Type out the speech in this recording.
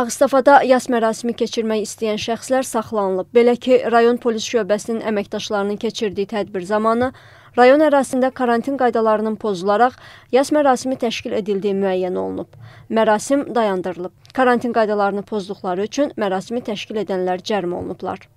Ağstafada yas mərasimi keçirmək istəyən şəxslər saxlanılıb. Belə ki, rayon polis şöbəsinin əməkdaşlarının keçirdiyi tədbir zamanı rayon ərazisində karantin qaydalarının pozularaq yas mərasimi təşkil edildiyi müəyyən olunub. Mərasim dayandırılıb. Karantin qaydalarını pozduqları üçün mərasimi təşkil edənlər cərimə olunublar.